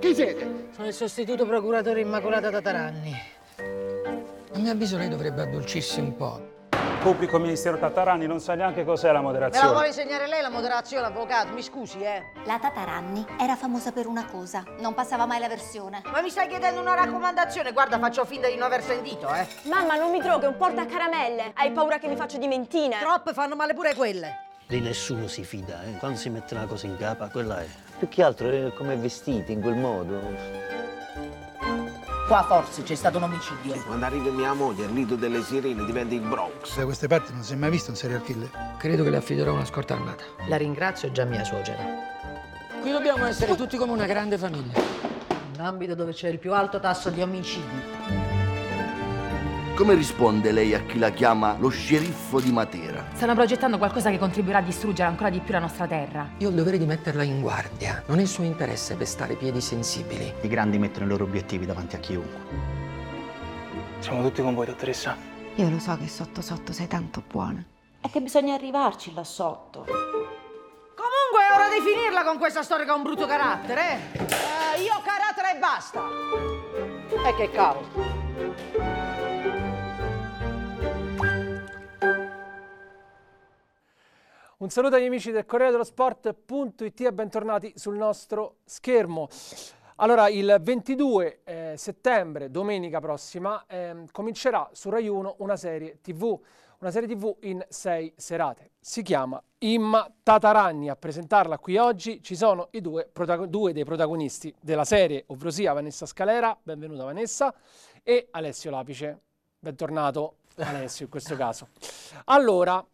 Chi siete? Sono il sostituto procuratore Immacolata Tataranni. A mio avviso lei dovrebbe addolcirsi un po'. pubblico ministero Tataranni non sa neanche cos'è la moderazione. Me la vuole insegnare lei la moderazione, avvocato? Mi scusi, eh. La Tataranni era famosa per una cosa, non passava mai la versione. Ma mi stai chiedendo una raccomandazione? Guarda, faccio finta di non aver sentito, eh. Mamma, non mi droghi, è un caramelle. Hai paura che mi faccio di mentine? Troppe fanno male pure quelle di nessuno si fida, eh. Quando si mette una cosa in capa, quella è. Più che altro è come vestiti, in quel modo. Qua forse c'è stato un omicidio. Sì, quando arriva mia moglie, il nido delle sirene diventa il Bronx. Da queste parti non si è mai visto un serial killer. Credo che le affiderò una scorta armata. La ringrazio è già mia suocera. Qui dobbiamo essere tutti come una grande famiglia. Un ambito dove c'è il più alto tasso di omicidi. Come risponde lei a chi la chiama lo sceriffo di Matera? Stanno progettando qualcosa che contribuirà a distruggere ancora di più la nostra terra. Io ho il dovere di metterla in guardia. Non è il suo interesse pestare piedi sensibili. I grandi mettono i loro obiettivi davanti a chiunque. Siamo tutti con voi, dottoressa. Io lo so che sotto sotto sei tanto buona. È che bisogna arrivarci là sotto. Comunque è ora di finirla con questa storia che ha un brutto carattere, eh? eh io ho carattere e basta. E che cavolo. Un saluto agli amici del Corriere dello Sport.it e bentornati sul nostro schermo. Allora, il 22 eh, settembre, domenica prossima, eh, comincerà su Rai 1 una serie TV, una serie TV in sei serate. Si chiama Imma Tataragni. A presentarla qui oggi ci sono i due, due dei protagonisti della serie, ovvero Vanessa Scalera, benvenuta Vanessa, e Alessio Lapice. Bentornato Alessio in questo caso. Allora,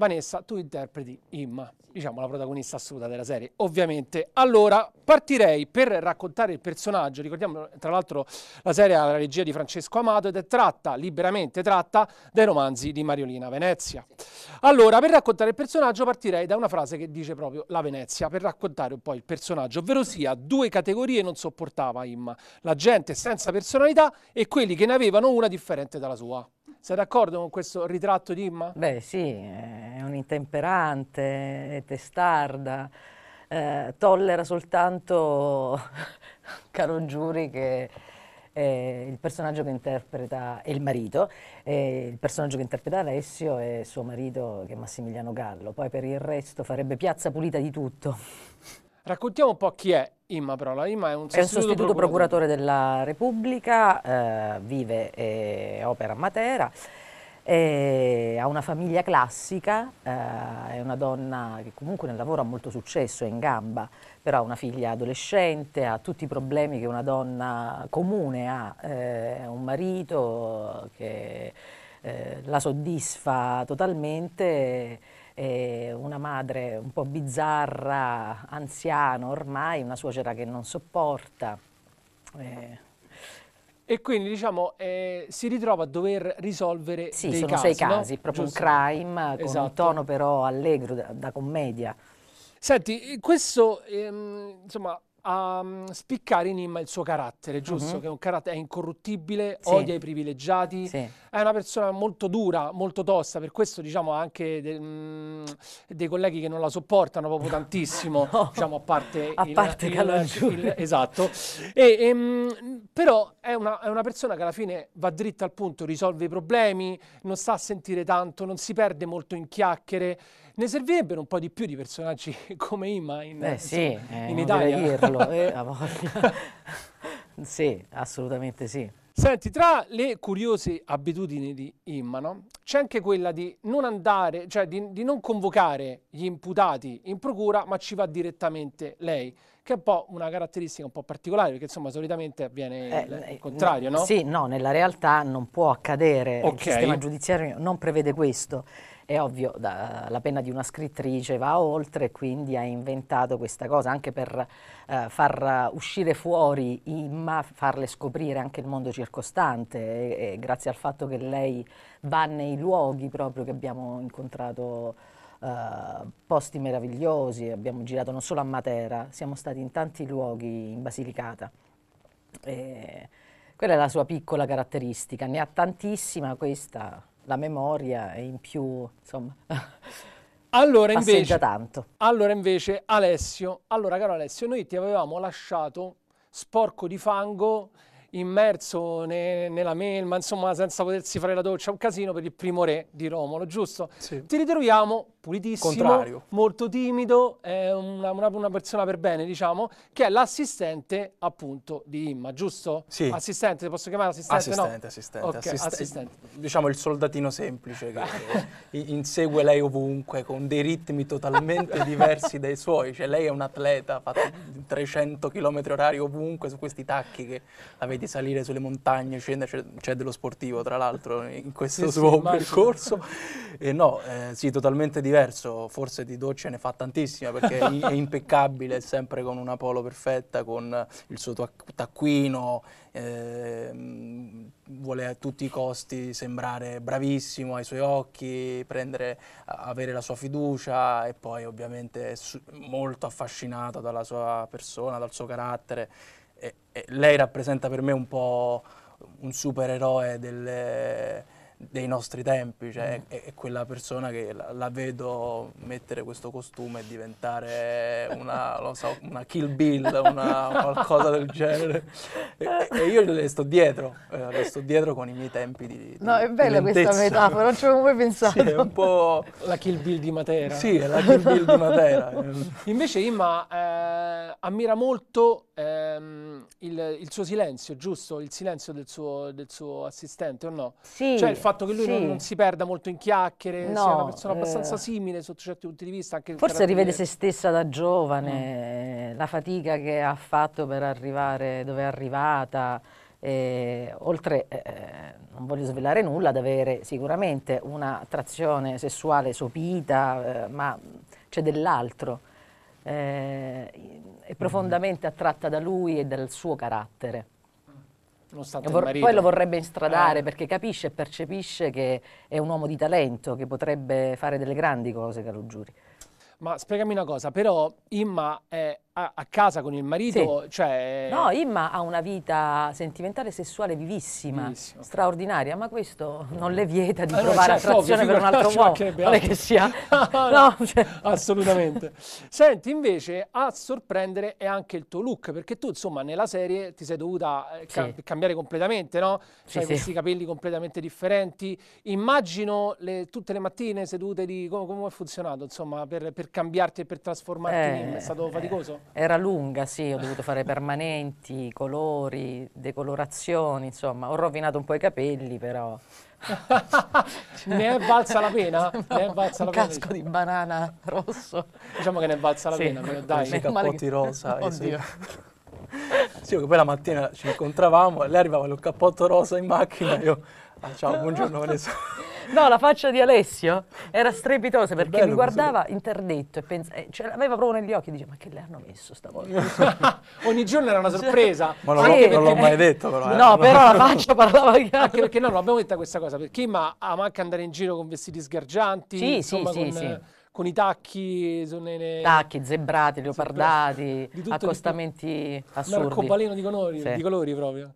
Vanessa, tu interpreti Imma, diciamo la protagonista assoluta della serie, ovviamente. Allora, partirei per raccontare il personaggio. Ricordiamo, tra l'altro, la serie ha la regia di Francesco Amato ed è tratta, liberamente tratta, dai romanzi di Mariolina Venezia. Allora, per raccontare il personaggio partirei da una frase che dice proprio la Venezia, per raccontare un po' il personaggio, ovvero sia due categorie non sopportava Imma, la gente senza personalità e quelli che ne avevano una differente dalla sua. Sei d'accordo con questo ritratto di Imma? Beh sì, è un'intemperante, è testarda, eh, tollera soltanto, caro Giuri, che è il personaggio che interpreta è il marito, eh, il personaggio che interpreta Alessio è suo marito che è Massimiliano Gallo, poi per il resto farebbe piazza pulita di tutto. Raccontiamo un po' chi è Imma Prola. Imma è un sostituto, è un sostituto procuratore. procuratore. della Repubblica, eh, vive e eh, opera a Matera, eh, ha una famiglia classica, eh, è una donna che comunque nel lavoro ha molto successo, è in gamba, però ha una figlia adolescente, ha tutti i problemi che una donna comune ha, è eh, un marito che eh, la soddisfa totalmente eh, una madre un po' bizzarra, anziana ormai, una suocera che non sopporta. Eh. E quindi diciamo eh, si ritrova a dover risolvere sì, dei casi. Sì, sono sei casi, no? proprio Giusto. un crime esatto. con un esatto. tono però allegro da, da commedia. Senti, questo ehm, insomma a mm, spiccare in Imma il suo carattere, mhm. giusto? Uh-huh. Che è un carattere è incorruttibile, sì. odia i privilegiati, sì. è una persona molto dura, molto tosta, per questo diciamo anche de, mh, mm, dei colleghi che non la sopportano proprio tantissimo, no. diciamo a parte, a il, parte il, il, il, esatto. E, e, ehm, mh, però è una, è una, persona che alla fine va dritta al punto, risolve i problemi, non sta a sentire tanto, non si perde molto in chiacchiere ne servirebbero un po' di più di personaggi come Ima in, eh, sì, in, in eh, Italia. Dirlo, eh, sì, assolutamente sì. Senti, tra le curiose abitudini di Imma, no? c'è anche quella di non andare, cioè di, di non convocare gli imputati in procura, ma ci va direttamente lei che è un po' una caratteristica un po' particolare, perché insomma solitamente avviene il, eh, il eh, contrario, no? Sì, no, nella realtà non può accadere, okay. il sistema giudiziario non prevede questo. È ovvio, da, la pena di una scrittrice va oltre e quindi ha inventato questa cosa anche per eh, far uscire fuori Imma, farle scoprire anche il mondo circostante e, e grazie al fatto che lei va nei luoghi proprio che abbiamo incontrato eh, posti meravigliosi, abbiamo girato non solo a Matera, siamo stati in tanti luoghi in Basilicata. E quella è la sua piccola caratteristica, ne ha tantissima questa, la memoria e in più, insomma... Allora invece, allora invece, Alessio, allora caro Alessio, noi ti avevamo lasciato sporco di fango, immerso ne, nella melma, insomma senza potersi fare la doccia, un casino per il primo re di Romolo, giusto? Sì. Ti ritroviamo pulitissimo, Contrario. molto timido, è una, una, una, persona per bene, diciamo, che è l'assistente appunto di Imma, giusto? Sì. Assistente, posso chiamare assistente? Assistente, no? assistente, okay, assistente, assistente. Diciamo il soldatino semplice che insegue lei ovunque con dei ritmi totalmente diversi dai suoi, cioè lei è un atleta, fa 300 km orari ovunque su questi tacchi che la vedi salire sulle montagne, scendere, c'è, dello sportivo tra l'altro in questo sì, suo sì, percorso. E no, eh, sì, totalmente diverso diverso, forse di docce ne fa tantissime perché è impeccabile, è sempre con una polo perfetta, con il suo taccuino, eh, vuole a tutti i costi sembrare bravissimo ai suoi occhi, prendere, avere la sua fiducia e poi ovviamente è molto affascinato dalla sua persona, dal suo carattere. E, e lei rappresenta per me un po' un supereroe delle dei nostri tempi, cioè, mm-hmm. è, è, quella persona che la, la, vedo mettere questo costume e diventare una, so, una Kill Bill, una, qualcosa del genere. E, e, io le sto dietro, eh, le sto dietro con i miei tempi di, di No, è bella questa metafora, non ci avevo mai pensato. Sì, è un po' la Kill Bill di Matera. Sì, è la Kill Bill di Matera. Invece Imma eh, ammira molto ehm, il, il, suo silenzio, giusto? Il silenzio del suo, del suo, assistente o no? Sì. Cioè il fatto che lui sì. non, non, si perda molto in chiacchiere, no, sia una persona eh. abbastanza eh. simile sotto certi punti di vista. Forse rivede se stessa da giovane, mm. Eh, la fatica che ha fatto per arrivare dove è arrivata. E, oltre, eh, eh non voglio svelare nulla, ad avere sicuramente una trazione sessuale sopita, eh, ma c'è dell'altro eh, è profondamente attratta da lui e dal suo carattere. Poi lo vorrebbe instradare ah. perché capisce e percepisce che è un uomo di talento, che potrebbe fare delle grandi cose, caro Giuri. Ma spiegami una cosa, però Imma è a, a casa con il marito, sì. cioè... No, Imma ha una vita sentimentale e sessuale vivissima, Bellissimo. straordinaria, ma questo non le vieta di eh, trovare provare cioè, attrazione per un altro uomo, non è che sia... no, cioè... Assolutamente. Senti, invece, a sorprendere è anche il tuo look, perché tu, insomma, nella serie ti sei dovuta eh, ca sì. cambiare completamente, no? Sì, Hai questi capelli completamente differenti. Immagino le, tutte le mattine sedute di... Come, come è funzionato, insomma, per, per cambiarti e per trasformarti eh, in Imma? È stato eh. faticoso? Era lunga, sì, ho dovuto fare permanenti, colori, decolorazioni, insomma, ho rovinato un po' i capelli però. ne è valsa la pena? No, ne è valsa la pena. casco diciamo. di banana rosso. Diciamo che ne è valsa la sì, pena, però dai. I cappotti che... rosa. Oddio. Esatto. sì, che poi la mattina ci incontravamo, e lei arrivava con il cappotto rosa in macchina, e io Ciao, buongiorno Vanessa. No, la faccia di Alessio era strepitosa perché mi guardava così. interdetto e pensa, eh, cioè, aveva proprio negli occhi e diceva ma che le hanno messo stavolta? Ogni giorno era una sorpresa. ma non, sì. non l'ho mai detto però. Eh. No, però la faccia parlava di Anche perché noi non abbiamo detto questa cosa, perché ma ama anche andare in giro con vestiti sgargianti, sì, insomma, sì, con, sì, eh, con i tacchi, nelle... tacchi zebrati, leopardati, tutto, accostamenti assurdi. Un arcobaleno di colori, di colori proprio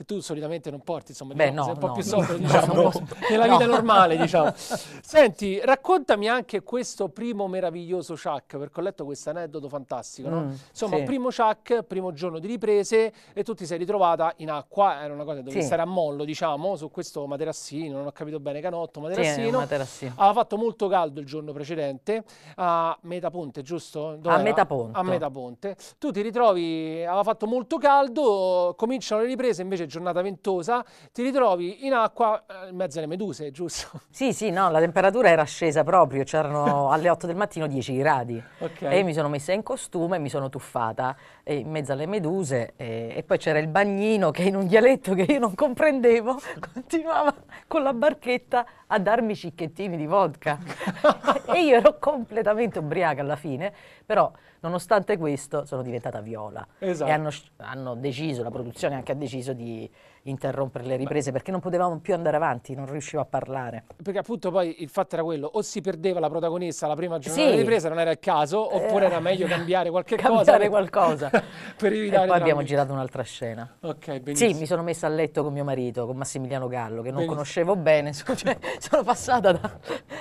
che tu solitamente non porti, insomma, Beh, diciamo, no, no, un po' no, più sopra, diciamo, nella vita normale, diciamo. Senti, raccontami anche questo primo meraviglioso Chuck, perché ho letto questo aneddoto fantastico, mm, Insomma, sì. primo Chuck, primo giorno di riprese e tu ti sei ritrovata in acqua, era una cosa dove sì. stare a mollo, diciamo, su questo materassino, non ho capito bene, canotto, materassino. Sì, materassino. Aveva fatto molto caldo il giorno precedente, a ponte, giusto? Dove a Metaponte. A Metaponte. Tu ti ritrovi, aveva fatto molto caldo, cominciano le riprese, invece giornata ventosa, ti ritrovi in acqua eh, in mezzo alle meduse, giusto? Sì, sì, no, la temperatura era scesa proprio, c'erano alle 8 del mattino 10 gradi. Okay. E mi sono messa in costume, mi sono tuffata in mezzo alle meduse e, e poi c'era il bagnino che in un dialetto che io non comprendevo continuava con la barchetta a darmi cicchettini di vodka. e io ero completamente ubriaca alla fine, però nonostante questo sono diventata viola. Esatto. E hanno, hanno deciso, la produzione anche ha deciso di interrompere le riprese Beh. perché non potevamo più andare avanti, non riuscivo a parlare. Perché appunto poi il fatto era quello, o si perdeva la protagonista la prima giornata sì. di ripresa, non era il caso, eh. oppure eh. era meglio cambiare qualche cambiare cosa. Cambiare qualcosa. per evitare e poi abbiamo girato un'altra scena. Ok, benissimo. Sì, mi sono messa a letto con mio marito, con Massimiliano Gallo, che non benissimo. conoscevo bene, cioè, sono passata da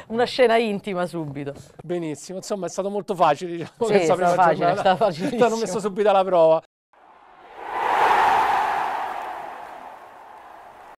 una scena intima subito. Benissimo, insomma è stato molto facile. Diciamo, sì, è stato facile, è stato facilissimo. Ti hanno messo subito alla prova.